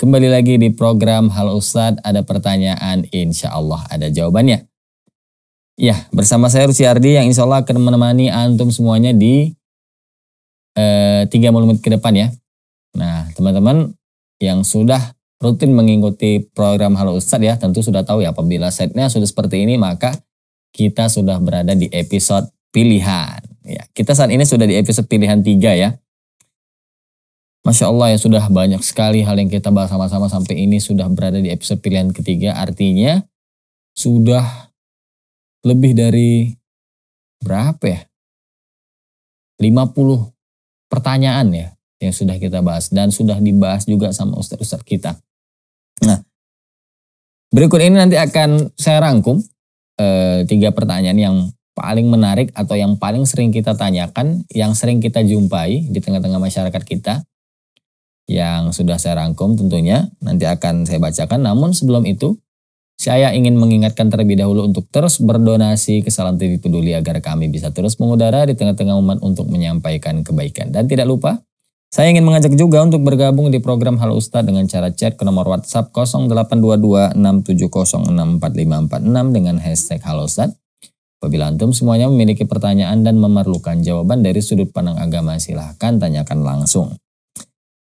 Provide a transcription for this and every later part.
Kembali lagi di program Hal Ustadz, ada pertanyaan, insya Allah ada jawabannya. Ya, bersama saya Rusi Ardi yang insya Allah akan menemani Antum semuanya di eh, menit ke depan ya. Nah, teman-teman yang sudah rutin mengikuti program Hal Ustadz ya, tentu sudah tahu ya apabila setnya sudah seperti ini maka kita sudah berada di episode pilihan. Ya, kita saat ini sudah di episode pilihan 3 ya. Masya Allah ya sudah banyak sekali hal yang kita bahas sama-sama sampai ini sudah berada di episode pilihan ketiga. Artinya sudah lebih dari berapa ya? 50 pertanyaan ya yang sudah kita bahas dan sudah dibahas juga sama ustaz-ustaz kita. Nah, berikut ini nanti akan saya rangkum eh, tiga pertanyaan yang paling menarik atau yang paling sering kita tanyakan, yang sering kita jumpai di tengah-tengah masyarakat kita yang sudah saya rangkum tentunya nanti akan saya bacakan. Namun sebelum itu, saya ingin mengingatkan terlebih dahulu untuk terus berdonasi ke Salam TV Peduli agar kami bisa terus mengudara di tengah-tengah umat untuk menyampaikan kebaikan. Dan tidak lupa, saya ingin mengajak juga untuk bergabung di program Halo Ustadz dengan cara chat ke nomor WhatsApp 082267064546 dengan hashtag Halo Ustadz. Apabila antum semuanya memiliki pertanyaan dan memerlukan jawaban dari sudut pandang agama, silahkan tanyakan langsung.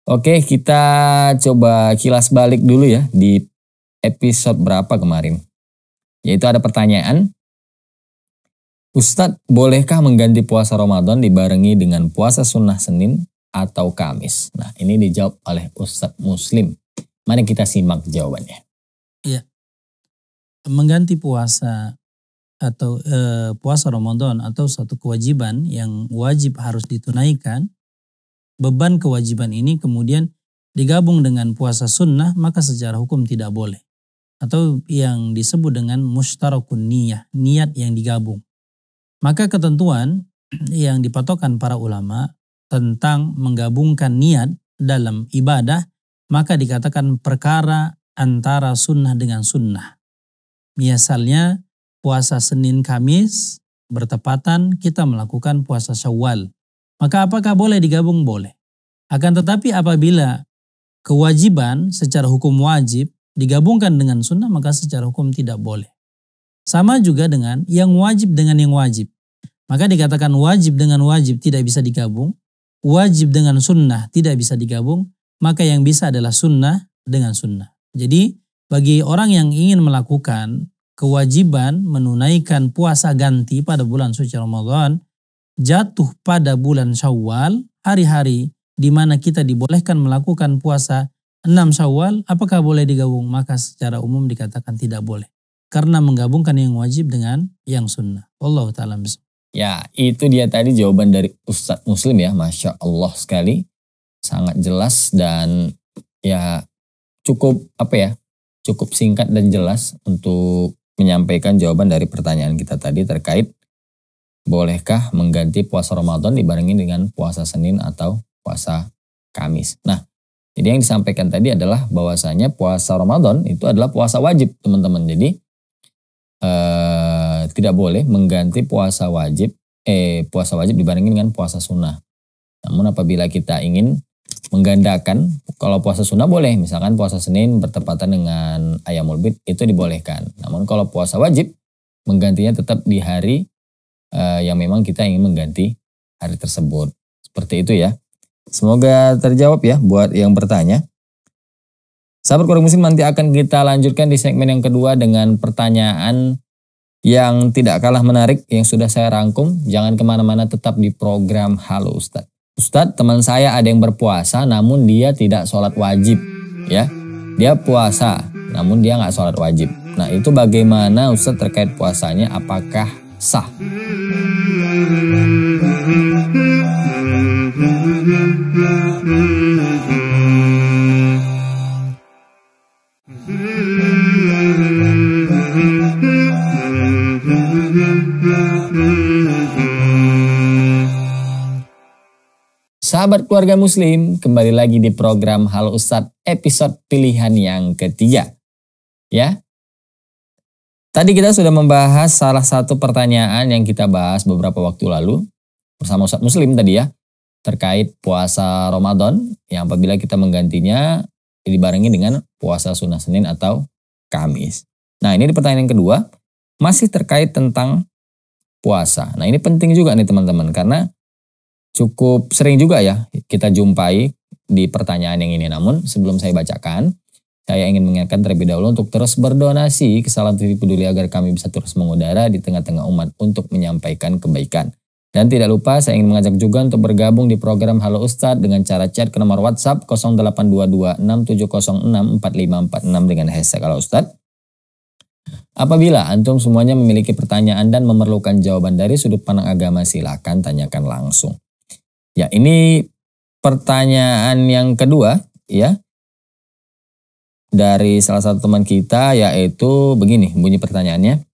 Oke, kita coba kilas balik dulu ya di episode berapa kemarin. Yaitu ada pertanyaan, Ustadz, bolehkah mengganti puasa Ramadan dibarengi dengan puasa sunnah Senin atau Kamis? Nah, ini dijawab oleh Ustadz Muslim. Mari kita simak jawabannya. Iya. Mengganti puasa atau e, puasa Ramadan atau suatu kewajiban yang wajib harus ditunaikan beban kewajiban ini kemudian digabung dengan puasa sunnah, maka secara hukum tidak boleh. Atau yang disebut dengan mustarokun niyah, niat yang digabung. Maka ketentuan yang dipatokan para ulama tentang menggabungkan niat dalam ibadah, maka dikatakan perkara antara sunnah dengan sunnah. Misalnya puasa Senin Kamis bertepatan kita melakukan puasa Syawal maka apakah boleh digabung? Boleh. Akan tetapi apabila kewajiban secara hukum wajib digabungkan dengan sunnah maka secara hukum tidak boleh. Sama juga dengan yang wajib dengan yang wajib. Maka dikatakan wajib dengan wajib tidak bisa digabung, wajib dengan sunnah tidak bisa digabung, maka yang bisa adalah sunnah dengan sunnah. Jadi bagi orang yang ingin melakukan kewajiban menunaikan puasa ganti pada bulan suci Ramadan, jatuh pada bulan Syawal, hari-hari di mana kita dibolehkan melakukan puasa 6 Syawal, apakah boleh digabung? Maka secara umum dikatakan tidak boleh. Karena menggabungkan yang wajib dengan yang sunnah. Allah ta'ala Ya, itu dia tadi jawaban dari Ustadz Muslim ya. Masya Allah sekali. Sangat jelas dan ya cukup apa ya cukup singkat dan jelas untuk menyampaikan jawaban dari pertanyaan kita tadi terkait bolehkah mengganti puasa Ramadan dibarengi dengan puasa Senin atau puasa Kamis. Nah, jadi yang disampaikan tadi adalah bahwasanya puasa Ramadan itu adalah puasa wajib, teman-teman. Jadi eh, tidak boleh mengganti puasa wajib eh puasa wajib dibarengi dengan puasa sunnah. Namun apabila kita ingin menggandakan kalau puasa sunnah boleh misalkan puasa Senin bertepatan dengan ayam bid itu dibolehkan. Namun kalau puasa wajib menggantinya tetap di hari uh, yang memang kita ingin mengganti hari tersebut. Seperti itu ya. Semoga terjawab ya buat yang bertanya. Sahabat kurang Muslim nanti akan kita lanjutkan di segmen yang kedua dengan pertanyaan yang tidak kalah menarik yang sudah saya rangkum. Jangan kemana-mana tetap di program Halo Ustadz. Ustadz teman saya ada yang berpuasa namun dia tidak sholat wajib ya. Dia puasa namun dia nggak sholat wajib. Nah itu bagaimana Ustadz terkait puasanya apakah sah. Sahabat keluarga muslim, kembali lagi di program Hal Ustadz episode pilihan yang ketiga. Ya, Tadi kita sudah membahas salah satu pertanyaan yang kita bahas beberapa waktu lalu bersama Ustaz Muslim tadi ya terkait puasa Ramadan yang apabila kita menggantinya dibarengi dengan puasa sunnah Senin atau Kamis. Nah ini di pertanyaan kedua masih terkait tentang puasa. Nah ini penting juga nih teman-teman karena cukup sering juga ya kita jumpai di pertanyaan yang ini. Namun sebelum saya bacakan saya ingin mengingatkan terlebih dahulu untuk terus berdonasi ke Salam TV Peduli agar kami bisa terus mengudara di tengah-tengah umat untuk menyampaikan kebaikan. Dan tidak lupa saya ingin mengajak juga untuk bergabung di program Halo Ustadz dengan cara chat ke nomor WhatsApp 0822 dengan hashtag Halo Ustadz. Apabila antum semuanya memiliki pertanyaan dan memerlukan jawaban dari sudut pandang agama silahkan tanyakan langsung. Ya ini pertanyaan yang kedua ya dari salah satu teman kita yaitu begini bunyi pertanyaannya.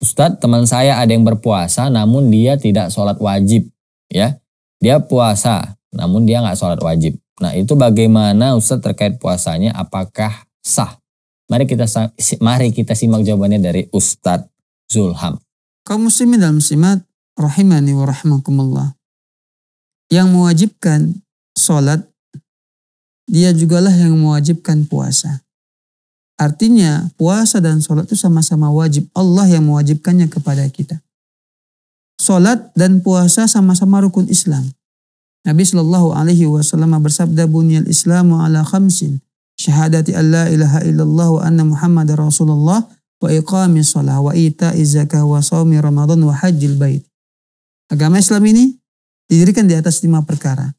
Ustadz, teman saya ada yang berpuasa namun dia tidak sholat wajib. ya Dia puasa namun dia nggak sholat wajib. Nah itu bagaimana Ustadz terkait puasanya apakah sah? Mari kita mari kita simak jawabannya dari Ustadz Zulham. Kaum muslimin dan muslimat rahimani wa Yang mewajibkan sholat, dia jugalah yang mewajibkan puasa. Artinya puasa dan sholat itu sama-sama wajib. Allah yang mewajibkannya kepada kita. Sholat dan puasa sama-sama rukun Islam. Nabi Shallallahu Alaihi Wasallam bersabda bunyal Islamu ala khamsin syahadati an la ilaha illallah wa anna Muhammad Rasulullah wa iqamis salah wa ita zakah wa saumi ramadhan wa hajjil bait. Agama Islam ini didirikan di atas lima perkara.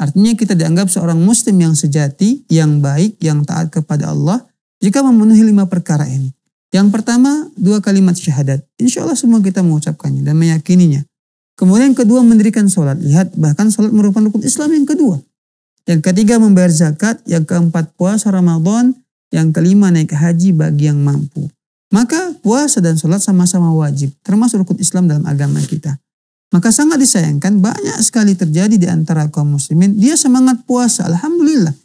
Artinya kita dianggap seorang muslim yang sejati, yang baik, yang taat kepada Allah, jika memenuhi lima perkara ini. Yang pertama, dua kalimat syahadat. Insya Allah semua kita mengucapkannya dan meyakininya. Kemudian yang kedua, mendirikan sholat. Lihat, bahkan sholat merupakan rukun Islam yang kedua. Yang ketiga, membayar zakat. Yang keempat, puasa Ramadan. Yang kelima, naik haji bagi yang mampu. Maka puasa dan sholat sama-sama wajib, termasuk rukun Islam dalam agama kita. Maka sangat disayangkan banyak sekali terjadi di antara kaum muslimin, dia semangat puasa, Alhamdulillah.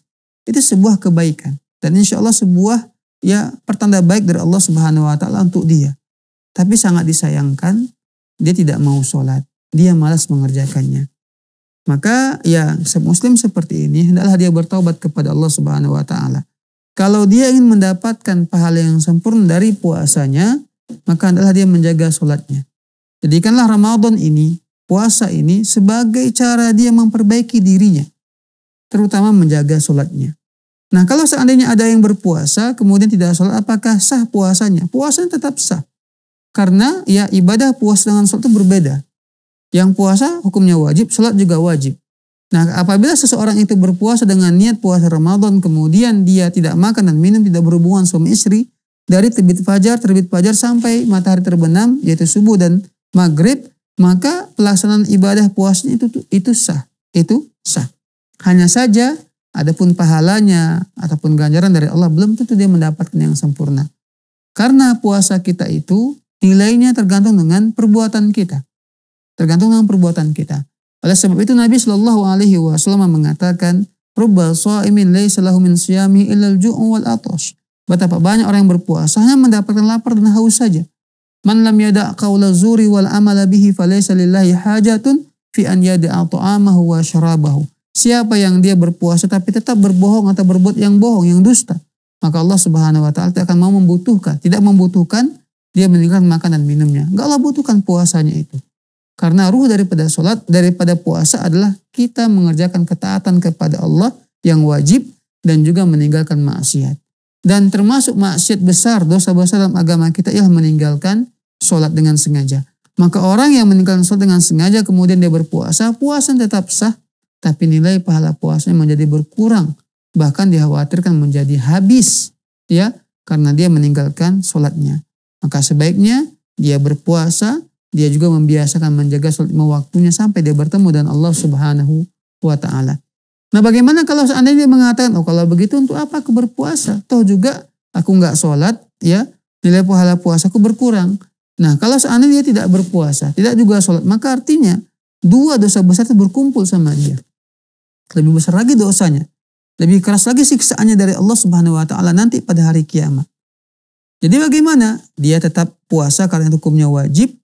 Itu sebuah kebaikan. Dan insya Allah sebuah ya pertanda baik dari Allah Subhanahu Wa Taala untuk dia. Tapi sangat disayangkan dia tidak mau sholat, dia malas mengerjakannya. Maka ya muslim seperti ini hendaklah dia bertobat kepada Allah Subhanahu wa taala. Kalau dia ingin mendapatkan pahala yang sempurna dari puasanya, maka hendaklah dia menjaga sholatnya. Jadikanlah Ramadan ini, puasa ini sebagai cara dia memperbaiki dirinya. Terutama menjaga sholatnya. Nah kalau seandainya ada yang berpuasa kemudian tidak sholat apakah sah puasanya? Puasanya tetap sah. Karena ya ibadah puasa dengan sholat itu berbeda. Yang puasa hukumnya wajib, sholat juga wajib. Nah apabila seseorang itu berpuasa dengan niat puasa Ramadan kemudian dia tidak makan dan minum tidak berhubungan suami istri dari terbit fajar, terbit fajar sampai matahari terbenam yaitu subuh dan maghrib maka pelaksanaan ibadah puasanya itu itu sah. Itu sah. Hanya saja Adapun pahalanya ataupun ganjaran dari Allah belum tentu dia mendapatkan yang sempurna. Karena puasa kita itu nilainya tergantung dengan perbuatan kita. Tergantung dengan perbuatan kita. Oleh sebab itu Nabi Shallallahu alaihi wasallam mengatakan, "Rubbal sha'imin laysa lahu min siyami al ju'u wal atash." Betapa banyak orang yang berpuasa hanya mendapatkan lapar dan haus saja. Man lam yada' qawla zuri wal amala bihi falaysa lillahi hajatun fi an yada'a ta'amahu wa syarabahu. Siapa yang dia berpuasa tapi tetap berbohong atau berbuat yang bohong, yang dusta. Maka Allah subhanahu wa ta'ala akan mau membutuhkan. Tidak membutuhkan, dia meninggalkan makan dan minumnya. Enggak Allah butuhkan puasanya itu. Karena ruh daripada sholat, daripada puasa adalah kita mengerjakan ketaatan kepada Allah yang wajib dan juga meninggalkan maksiat. Dan termasuk maksiat besar, dosa besar dalam agama kita ialah meninggalkan sholat dengan sengaja. Maka orang yang meninggalkan sholat dengan sengaja kemudian dia berpuasa, puasa tetap sah tapi nilai pahala puasanya menjadi berkurang, bahkan dikhawatirkan menjadi habis, ya, karena dia meninggalkan sholatnya. Maka sebaiknya dia berpuasa, dia juga membiasakan menjaga sholat lima waktunya sampai dia bertemu dengan Allah Subhanahu wa Ta'ala. Nah bagaimana kalau seandainya dia mengatakan, oh kalau begitu untuk apa aku berpuasa? Toh juga aku nggak sholat, ya nilai pahala puasa aku berkurang. Nah kalau seandainya dia tidak berpuasa, tidak juga sholat, maka artinya dua dosa besar itu berkumpul sama dia. Lebih besar lagi dosanya. Lebih keras lagi siksaannya dari Allah Subhanahu wa taala nanti pada hari kiamat. Jadi bagaimana? Dia tetap puasa karena hukumnya wajib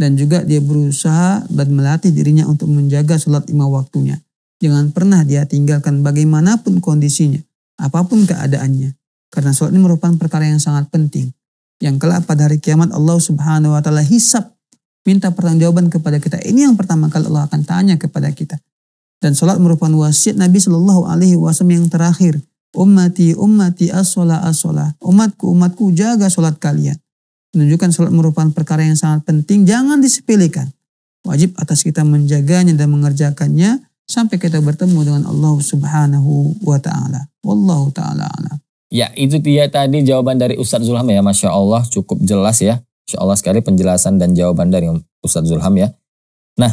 dan juga dia berusaha dan melatih dirinya untuk menjaga sholat lima waktunya. Jangan pernah dia tinggalkan bagaimanapun kondisinya, apapun keadaannya. Karena sholat ini merupakan perkara yang sangat penting. Yang kelak pada hari kiamat Allah subhanahu wa ta'ala hisap minta pertanggungjawaban kepada kita. Ini yang pertama kali Allah akan tanya kepada kita. Dan sholat merupakan wasiat Nabi Shallallahu Alaihi Wasallam yang terakhir. Ummati ummati as asola. as Umatku umatku jaga sholat kalian. Menunjukkan sholat merupakan perkara yang sangat penting. Jangan disepelekan. Wajib atas kita menjaganya dan mengerjakannya sampai kita bertemu dengan Allah Subhanahu wa taala. Wallahu taala Ya, itu dia tadi jawaban dari Ustadz Zulham ya. Masya Allah cukup jelas ya. Masya Allah sekali penjelasan dan jawaban dari Ustadz Zulham ya. Nah,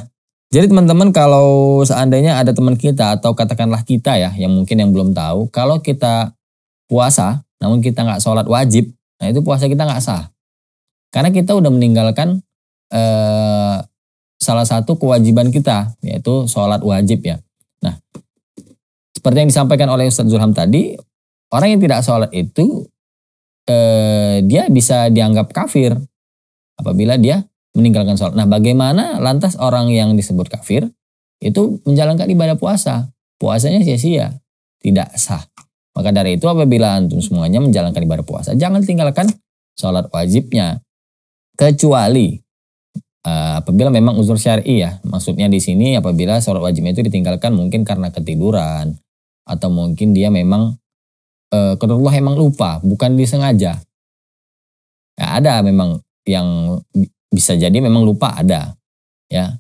jadi teman-teman kalau seandainya ada teman kita atau katakanlah kita ya yang mungkin yang belum tahu kalau kita puasa namun kita nggak sholat wajib nah itu puasa kita nggak sah karena kita udah meninggalkan eh, salah satu kewajiban kita yaitu sholat wajib ya. Nah seperti yang disampaikan oleh Ustadz Zulham tadi orang yang tidak sholat itu eh, dia bisa dianggap kafir apabila dia meninggalkan sholat. Nah bagaimana lantas orang yang disebut kafir itu menjalankan ibadah puasa. Puasanya sia-sia, tidak sah. Maka dari itu apabila antum semuanya menjalankan ibadah puasa, jangan tinggalkan sholat wajibnya. Kecuali eh, apabila memang uzur syari ya. Maksudnya di sini apabila sholat wajibnya itu ditinggalkan mungkin karena ketiduran. Atau mungkin dia memang, uh, eh, Allah emang lupa, bukan disengaja. Ya, ada memang yang bisa jadi memang lupa ada ya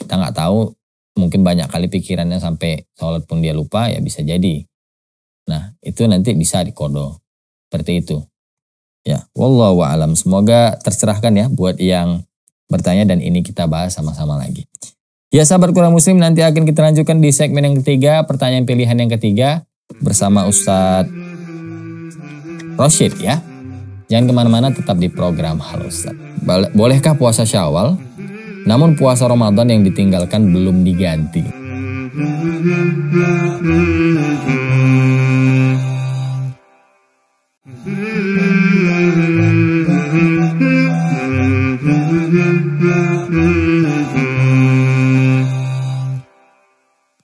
kita nggak tahu mungkin banyak kali pikirannya sampai sholat pun dia lupa ya bisa jadi nah itu nanti bisa dikodo seperti itu ya wallahu alam semoga tercerahkan ya buat yang bertanya dan ini kita bahas sama-sama lagi ya sahabat kurang muslim nanti akan kita lanjutkan di segmen yang ketiga pertanyaan pilihan yang ketiga bersama Ustadz Rosid ya jangan kemana-mana tetap di program Halo Bolehkah puasa Syawal? Namun puasa Ramadan yang ditinggalkan belum diganti.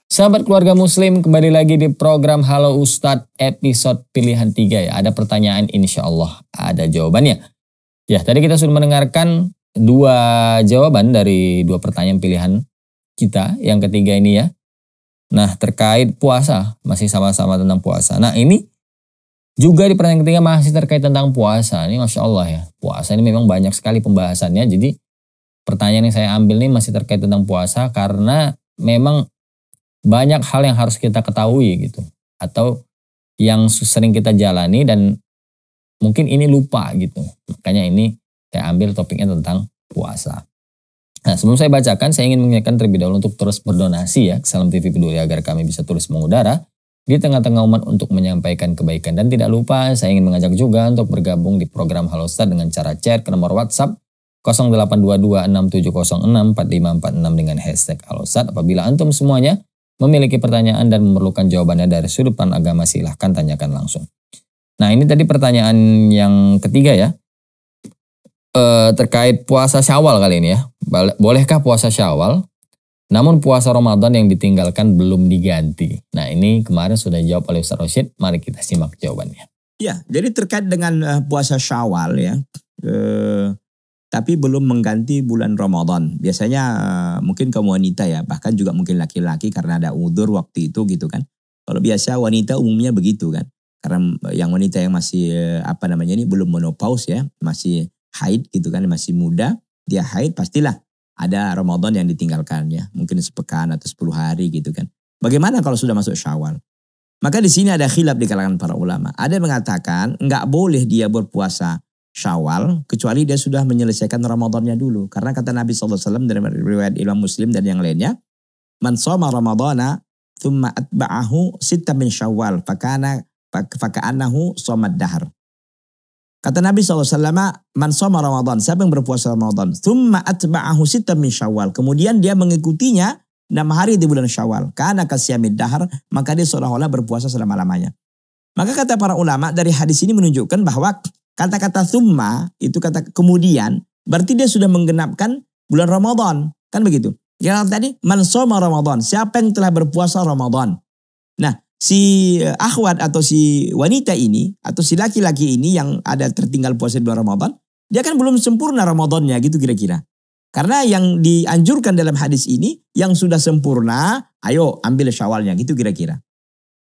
Sahabat keluarga muslim kembali lagi di program Halo Ustadz episode pilihan 3 ya. Ada pertanyaan insya Allah ada jawabannya. Ya, tadi kita sudah mendengarkan dua jawaban dari dua pertanyaan pilihan kita. Yang ketiga ini ya. Nah, terkait puasa, masih sama-sama tentang puasa. Nah, ini juga di pertanyaan ketiga masih terkait tentang puasa. Ini Masya Allah ya, puasa ini memang banyak sekali pembahasannya. Jadi, pertanyaan yang saya ambil ini masih terkait tentang puasa karena memang banyak hal yang harus kita ketahui gitu. Atau yang sering kita jalani dan mungkin ini lupa gitu. Makanya ini saya ambil topiknya tentang puasa. Nah, sebelum saya bacakan, saya ingin mengingatkan terlebih dahulu untuk terus berdonasi ya ke Salam TV Peduli agar kami bisa terus mengudara di tengah-tengah umat untuk menyampaikan kebaikan. Dan tidak lupa, saya ingin mengajak juga untuk bergabung di program Halo Star dengan cara chat ke nomor WhatsApp 082267064546 dengan hashtag Alosat. Apabila antum semuanya memiliki pertanyaan dan memerlukan jawabannya dari sudut pandang agama, silahkan tanyakan langsung. Nah ini tadi pertanyaan yang ketiga ya. E, terkait puasa syawal kali ini ya. Bolehkah puasa syawal? Namun puasa Ramadan yang ditinggalkan belum diganti. Nah ini kemarin sudah jawab oleh Ustaz Rosyid. Mari kita simak jawabannya. Ya, jadi terkait dengan eh, puasa syawal ya. E, tapi belum mengganti bulan Ramadan. Biasanya mungkin kaum wanita ya, bahkan juga mungkin laki-laki karena ada udur waktu itu gitu kan. Kalau biasa wanita umumnya begitu kan karena yang wanita yang masih eh, apa namanya ini belum menopause ya, masih haid gitu kan, masih muda, dia haid pastilah ada Ramadan yang ditinggalkannya, mungkin sepekan atau sepuluh hari gitu kan. Bagaimana kalau sudah masuk Syawal? Maka di sini ada khilaf di kalangan para ulama. Ada yang mengatakan nggak boleh dia berpuasa Syawal kecuali dia sudah menyelesaikan Ramadannya dulu. Karena kata Nabi SAW dari riwayat Imam Muslim dan yang lainnya, "Man shoma Ramadana at atba'ahu sitta min Syawal fakana somad dahar. Kata Nabi SAW, man soma Ramadan, siapa yang berpuasa Ramadan? Thumma atba'ahu sitam min syawal. Kemudian dia mengikutinya enam hari di bulan syawal. Karena kasyamid dahar, maka dia seolah-olah berpuasa selama-lamanya. Maka kata para ulama dari hadis ini menunjukkan bahwa kata-kata thumma itu kata kemudian berarti dia sudah menggenapkan bulan Ramadan. Kan begitu. Yang tadi, man soma Ramadan, siapa yang telah berpuasa Ramadan? Nah, si eh, akhwat atau si wanita ini atau si laki-laki ini yang ada tertinggal puasa di bulan Ramadan, dia kan belum sempurna Ramadannya gitu kira-kira. Karena yang dianjurkan dalam hadis ini yang sudah sempurna, ayo ambil syawalnya gitu kira-kira.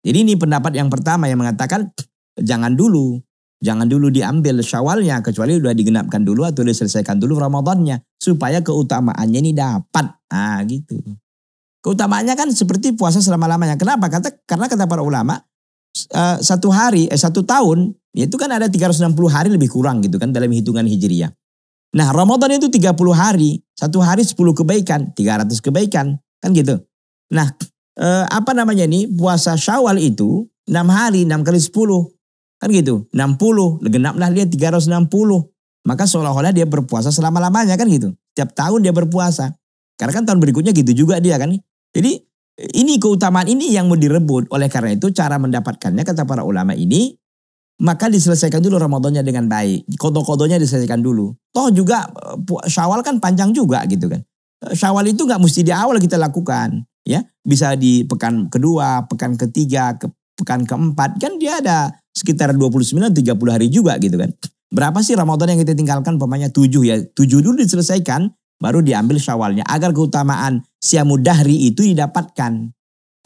Jadi ini pendapat yang pertama yang mengatakan jangan dulu, jangan dulu diambil syawalnya kecuali sudah digenapkan dulu atau diselesaikan dulu Ramadannya supaya keutamaannya ini dapat. Ah gitu. Keutamaannya kan seperti puasa selama-lamanya. Kenapa? Kata, karena kata para ulama, eh, satu hari, eh, satu tahun, itu kan ada 360 hari lebih kurang gitu kan dalam hitungan hijriah. Nah Ramadan itu 30 hari, satu hari 10 kebaikan, 300 kebaikan, kan gitu. Nah eh, apa namanya ini puasa syawal itu 6 hari, 6 kali 10, kan gitu. 60, genaplah dia 360. Maka seolah-olah dia berpuasa selama-lamanya kan gitu. Setiap tahun dia berpuasa. Karena kan tahun berikutnya gitu juga dia kan. Jadi ini keutamaan ini yang mau direbut. Oleh karena itu cara mendapatkannya kata para ulama ini maka diselesaikan dulu Ramadannya dengan baik. Kodo-kodonya diselesaikan dulu. Toh juga Syawal kan panjang juga gitu kan. Syawal itu nggak mesti di awal kita lakukan, ya. Bisa di pekan kedua, pekan ketiga, ke, pekan keempat kan dia ada sekitar 29 30 hari juga gitu kan. Berapa sih Ramadan yang kita tinggalkan pemanya tujuh ya. tujuh dulu diselesaikan baru diambil syawalnya agar keutamaan siamudahri itu didapatkan.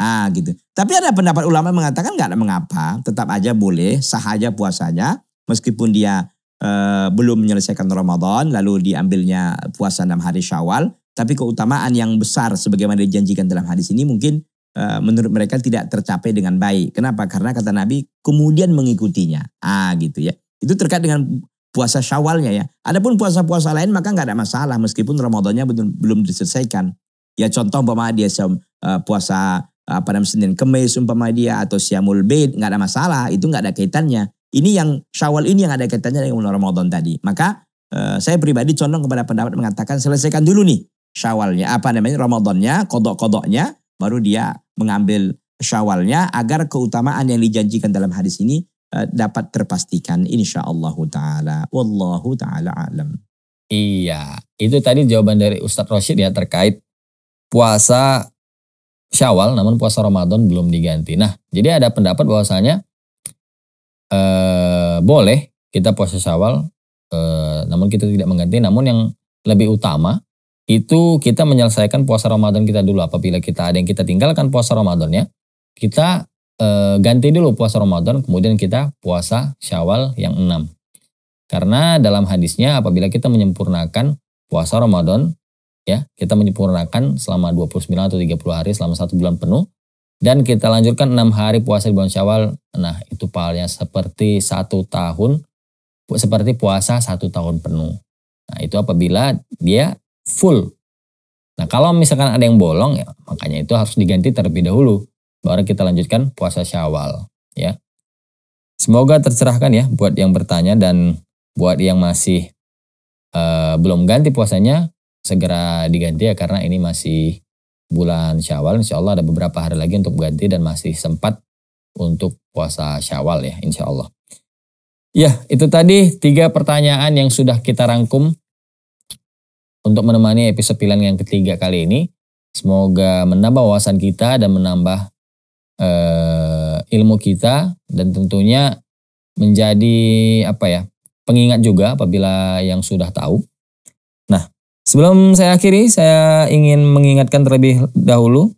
Ah gitu. Tapi ada pendapat ulama mengatakan nggak ada mengapa, tetap aja boleh, sah aja puasanya meskipun dia e, belum menyelesaikan Ramadan lalu diambilnya puasa enam hari Syawal, tapi keutamaan yang besar sebagaimana dijanjikan dalam hadis ini mungkin e, menurut mereka tidak tercapai dengan baik. Kenapa? Karena kata Nabi kemudian mengikutinya. Ah gitu ya. Itu terkait dengan puasa syawalnya ya. Adapun puasa-puasa lain maka nggak ada masalah meskipun Ramadannya belum, belum diselesaikan. Ya contoh umpama dia uh, puasa e, apa namanya Senin Kemis umpama dia atau siamul bait nggak ada masalah itu nggak ada kaitannya. Ini yang syawal ini yang ada kaitannya dengan bulan Ramadan tadi. Maka uh, saya pribadi condong kepada pendapat mengatakan selesaikan dulu nih syawalnya apa namanya Ramadannya kodok-kodoknya baru dia mengambil syawalnya agar keutamaan yang dijanjikan dalam hadis ini Eh, dapat terpastikan insya Allah taala wallahu taala alam iya itu tadi jawaban dari Ustadz Rashid ya terkait puasa Syawal namun puasa Ramadan belum diganti nah jadi ada pendapat bahwasanya eh, boleh kita puasa Syawal eh, namun kita tidak mengganti namun yang lebih utama itu kita menyelesaikan puasa Ramadan kita dulu apabila kita ada yang kita tinggalkan puasa Ramadannya kita e, ganti dulu puasa Ramadan kemudian kita puasa Syawal yang 6. Karena dalam hadisnya apabila kita menyempurnakan puasa Ramadan ya, kita menyempurnakan selama 29 atau 30 hari selama satu bulan penuh dan kita lanjutkan 6 hari puasa di bulan Syawal. Nah, itu pahalanya seperti satu tahun seperti puasa satu tahun penuh. Nah, itu apabila dia full. Nah, kalau misalkan ada yang bolong ya makanya itu harus diganti terlebih dahulu baru kita lanjutkan puasa Syawal ya. Semoga tercerahkan ya buat yang bertanya dan buat yang masih uh, belum ganti puasanya segera diganti ya karena ini masih bulan Syawal insya Allah ada beberapa hari lagi untuk ganti dan masih sempat untuk puasa Syawal ya insya Allah. Ya itu tadi tiga pertanyaan yang sudah kita rangkum untuk menemani episode pilihan yang ketiga kali ini. Semoga menambah wawasan kita dan menambah uh, ilmu kita dan tentunya menjadi apa ya pengingat juga apabila yang sudah tahu. Nah, sebelum saya akhiri, saya ingin mengingatkan terlebih dahulu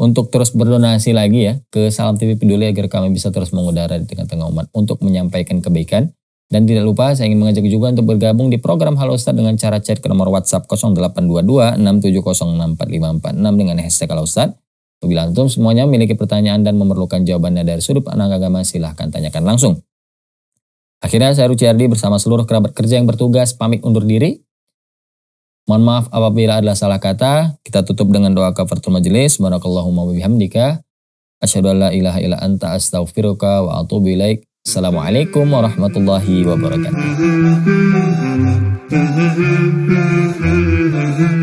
untuk terus berdonasi lagi ya ke Salam TV Peduli agar kami bisa terus mengudara di tengah-tengah umat untuk menyampaikan kebaikan. Dan tidak lupa saya ingin mengajak juga untuk bergabung di program Halo Ustaz dengan cara chat ke nomor WhatsApp 0822 dengan hashtag Halo Ustaz Bila antum semuanya memiliki pertanyaan dan memerlukan jawabannya dari sudut pandang agama, silahkan tanyakan langsung. Akhirnya saya Ruciardi bersama seluruh kerabat kerja yang bertugas pamit undur diri. Mohon maaf apabila ada salah kata. Kita tutup dengan doa kafaratul majelis. Barakallahumma wabihamdika. Asyhadu an la ilaha illa anta astaghfiruka wa atubu ilaik. Assalamualaikum warahmatullahi wabarakatuh.